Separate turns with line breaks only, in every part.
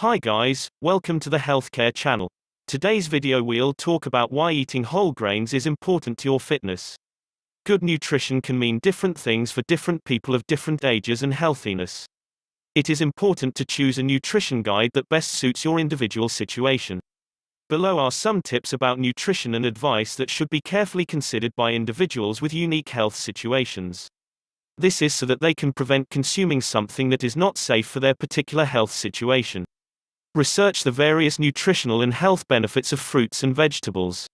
Hi guys, welcome to the Healthcare channel. Today's video we'll talk about why eating whole grains is important to your fitness. Good nutrition can mean different things for different people of different ages and healthiness. It is important to choose a nutrition guide that best suits your individual situation. Below are some tips about nutrition and advice that should be carefully considered by individuals with unique health situations. This is so that they can prevent consuming something that is not safe for their particular health situation. Research the various nutritional and health benefits of fruits and vegetables.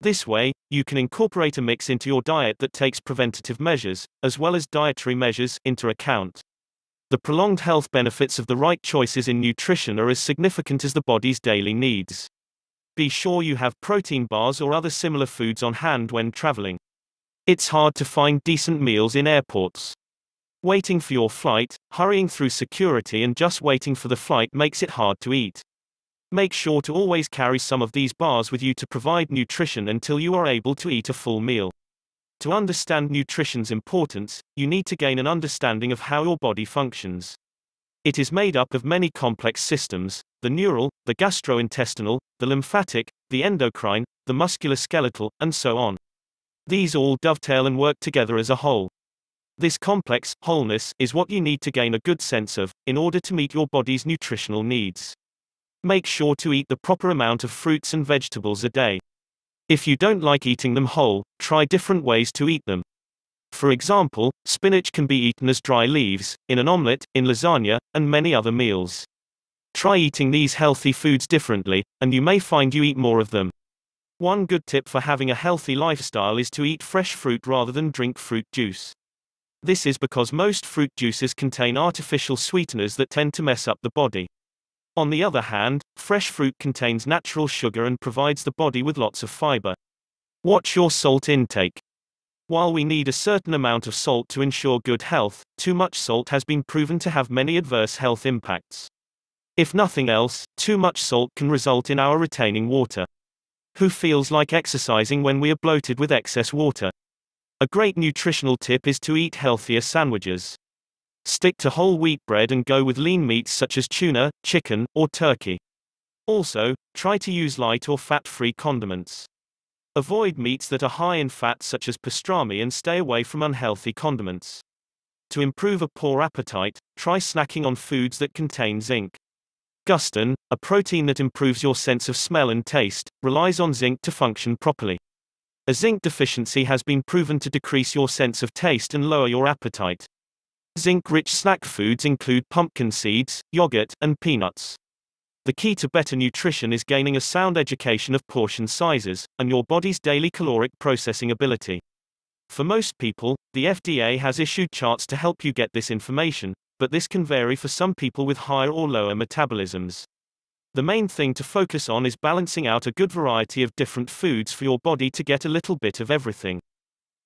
This way, you can incorporate a mix into your diet that takes preventative measures, as well as dietary measures, into account. The prolonged health benefits of the right choices in nutrition are as significant as the body's daily needs. Be sure you have protein bars or other similar foods on hand when traveling. It's hard to find decent meals in airports. Waiting for your flight, hurrying through security and just waiting for the flight makes it hard to eat. Make sure to always carry some of these bars with you to provide nutrition until you are able to eat a full meal. To understand nutrition's importance, you need to gain an understanding of how your body functions. It is made up of many complex systems the neural, the gastrointestinal, the lymphatic, the endocrine, the musculoskeletal, and so on. These all dovetail and work together as a whole. This complex, wholeness, is what you need to gain a good sense of, in order to meet your body's nutritional needs. Make sure to eat the proper amount of fruits and vegetables a day. If you don't like eating them whole, try different ways to eat them. For example, spinach can be eaten as dry leaves, in an omelette, in lasagna, and many other meals. Try eating these healthy foods differently, and you may find you eat more of them. One good tip for having a healthy lifestyle is to eat fresh fruit rather than drink fruit juice. This is because most fruit juices contain artificial sweeteners that tend to mess up the body. On the other hand, fresh fruit contains natural sugar and provides the body with lots of fiber. Watch your salt intake. While we need a certain amount of salt to ensure good health, too much salt has been proven to have many adverse health impacts. If nothing else, too much salt can result in our retaining water. Who feels like exercising when we are bloated with excess water? A great nutritional tip is to eat healthier sandwiches. Stick to whole wheat bread and go with lean meats such as tuna, chicken, or turkey. Also, try to use light or fat free condiments. Avoid meats that are high in fat such as pastrami and stay away from unhealthy condiments. To improve a poor appetite, try snacking on foods that contain zinc. Gustin, a protein that improves your sense of smell and taste, relies on zinc to function properly. A zinc deficiency has been proven to decrease your sense of taste and lower your appetite. Zinc-rich snack foods include pumpkin seeds, yogurt, and peanuts. The key to better nutrition is gaining a sound education of portion sizes, and your body's daily caloric processing ability. For most people, the FDA has issued charts to help you get this information, but this can vary for some people with higher or lower metabolisms. The main thing to focus on is balancing out a good variety of different foods for your body to get a little bit of everything.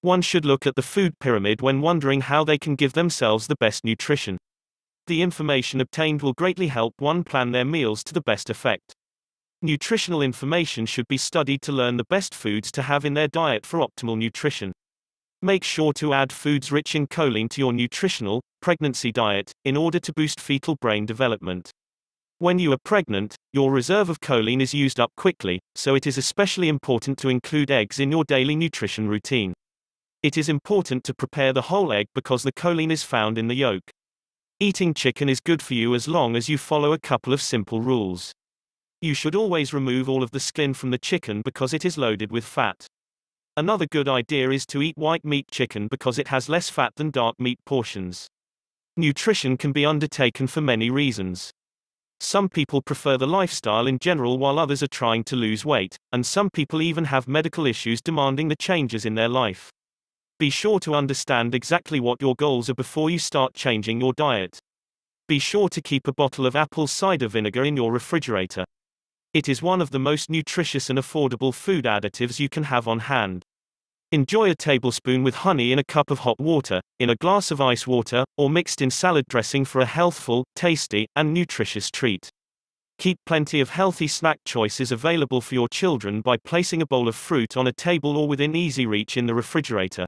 One should look at the food pyramid when wondering how they can give themselves the best nutrition. The information obtained will greatly help one plan their meals to the best effect. Nutritional information should be studied to learn the best foods to have in their diet for optimal nutrition. Make sure to add foods rich in choline to your nutritional, pregnancy diet, in order to boost fetal brain development. When you are pregnant, your reserve of choline is used up quickly, so it is especially important to include eggs in your daily nutrition routine. It is important to prepare the whole egg because the choline is found in the yolk. Eating chicken is good for you as long as you follow a couple of simple rules. You should always remove all of the skin from the chicken because it is loaded with fat. Another good idea is to eat white meat chicken because it has less fat than dark meat portions. Nutrition can be undertaken for many reasons. Some people prefer the lifestyle in general while others are trying to lose weight, and some people even have medical issues demanding the changes in their life. Be sure to understand exactly what your goals are before you start changing your diet. Be sure to keep a bottle of apple cider vinegar in your refrigerator. It is one of the most nutritious and affordable food additives you can have on hand. Enjoy a tablespoon with honey in a cup of hot water, in a glass of ice water, or mixed in salad dressing for a healthful, tasty, and nutritious treat. Keep plenty of healthy snack choices available for your children by placing a bowl of fruit on a table or within easy reach in the refrigerator.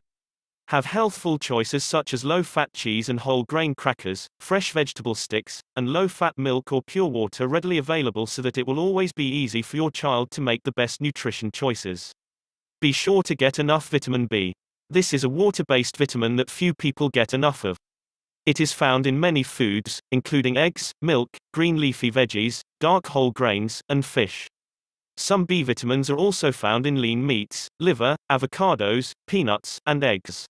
Have healthful choices such as low fat cheese and whole grain crackers, fresh vegetable sticks, and low fat milk or pure water readily available so that it will always be easy for your child to make the best nutrition choices. Be sure to get enough vitamin B. This is a water based vitamin that few people get enough of. It is found in many foods, including eggs, milk, green leafy veggies, dark whole grains, and fish. Some B vitamins are also found in lean meats, liver, avocados, peanuts, and eggs.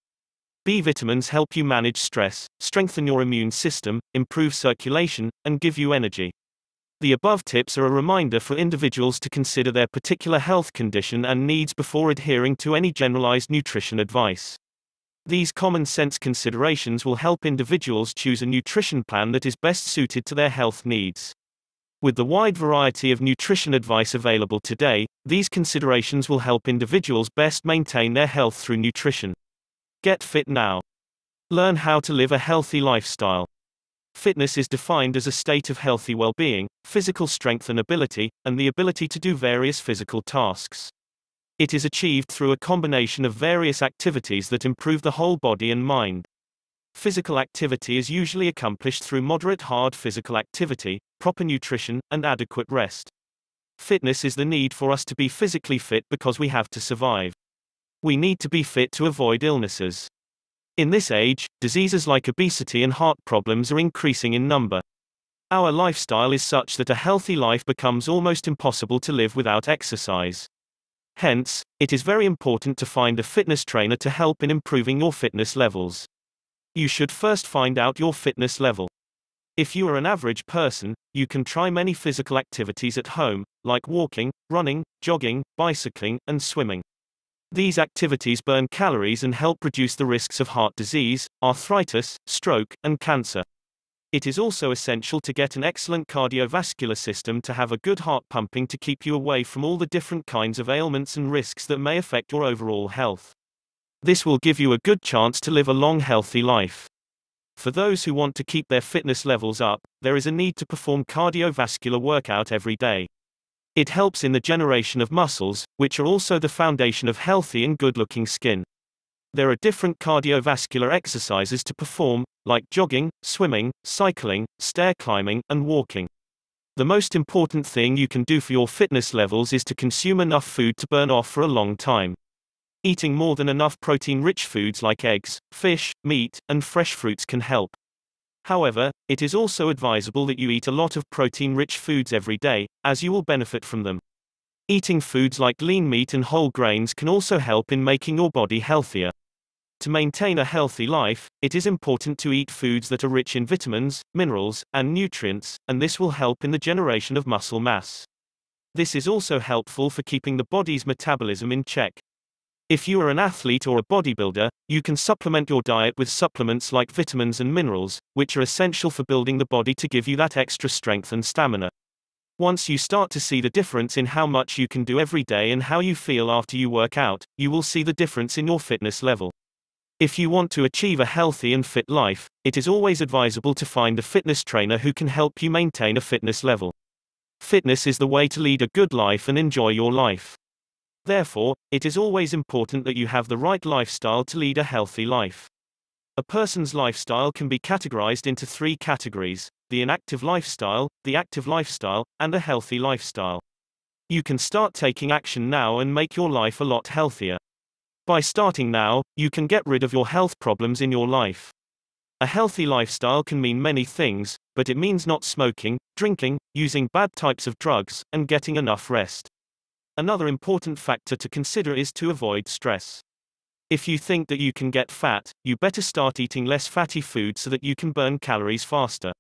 B vitamins help you manage stress, strengthen your immune system, improve circulation, and give you energy. The above tips are a reminder for individuals to consider their particular health condition and needs before adhering to any generalized nutrition advice. These common sense considerations will help individuals choose a nutrition plan that is best suited to their health needs. With the wide variety of nutrition advice available today, these considerations will help individuals best maintain their health through nutrition. Get fit now. Learn how to live a healthy lifestyle. Fitness is defined as a state of healthy well being, physical strength and ability, and the ability to do various physical tasks. It is achieved through a combination of various activities that improve the whole body and mind. Physical activity is usually accomplished through moderate hard physical activity, proper nutrition, and adequate rest. Fitness is the need for us to be physically fit because we have to survive. We need to be fit to avoid illnesses. In this age, diseases like obesity and heart problems are increasing in number. Our lifestyle is such that a healthy life becomes almost impossible to live without exercise. Hence, it is very important to find a fitness trainer to help in improving your fitness levels. You should first find out your fitness level. If you are an average person, you can try many physical activities at home, like walking, running, jogging, bicycling, and swimming. These activities burn calories and help reduce the risks of heart disease, arthritis, stroke, and cancer. It is also essential to get an excellent cardiovascular system to have a good heart pumping to keep you away from all the different kinds of ailments and risks that may affect your overall health. This will give you a good chance to live a long, healthy life. For those who want to keep their fitness levels up, there is a need to perform cardiovascular workout every day. It helps in the generation of muscles, which are also the foundation of healthy and good looking skin. There are different cardiovascular exercises to perform, like jogging, swimming, cycling, stair climbing, and walking. The most important thing you can do for your fitness levels is to consume enough food to burn off for a long time. Eating more than enough protein rich foods like eggs, fish, meat, and fresh fruits can help. However, it is also advisable that you eat a lot of protein-rich foods every day, as you will benefit from them. Eating foods like lean meat and whole grains can also help in making your body healthier. To maintain a healthy life, it is important to eat foods that are rich in vitamins, minerals, and nutrients, and this will help in the generation of muscle mass. This is also helpful for keeping the body's metabolism in check, if you are an athlete or a bodybuilder, you can supplement your diet with supplements like vitamins and minerals, which are essential for building the body to give you that extra strength and stamina. Once you start to see the difference in how much you can do every day and how you feel after you work out, you will see the difference in your fitness level. If you want to achieve a healthy and fit life, it is always advisable to find a fitness trainer who can help you maintain a fitness level. Fitness is the way to lead a good life and enjoy your life. Therefore, it is always important that you have the right lifestyle to lead a healthy life. A person's lifestyle can be categorized into three categories the inactive lifestyle, the active lifestyle, and the healthy lifestyle. You can start taking action now and make your life a lot healthier. By starting now, you can get rid of your health problems in your life. A healthy lifestyle can mean many things, but it means not smoking, drinking, using bad types of drugs, and getting enough rest. Another important factor to consider is to avoid stress. If you think that you can get fat, you better start eating less fatty food so that you can burn calories faster.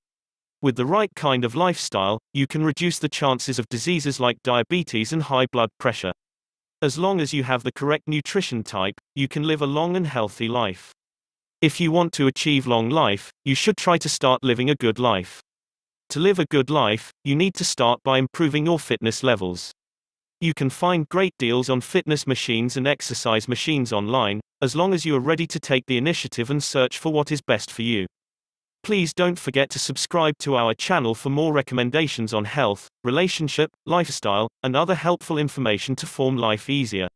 With the right kind of lifestyle, you can reduce the chances of diseases like diabetes and high blood pressure. As long as you have the correct nutrition type, you can live a long and healthy life. If you want to achieve long life, you should try to start living a good life. To live a good life, you need to start by improving your fitness levels. You can find great deals on fitness machines and exercise machines online, as long as you are ready to take the initiative and search for what is best for you. Please don't forget to subscribe to our channel for more recommendations on health, relationship, lifestyle, and other helpful information to form life easier.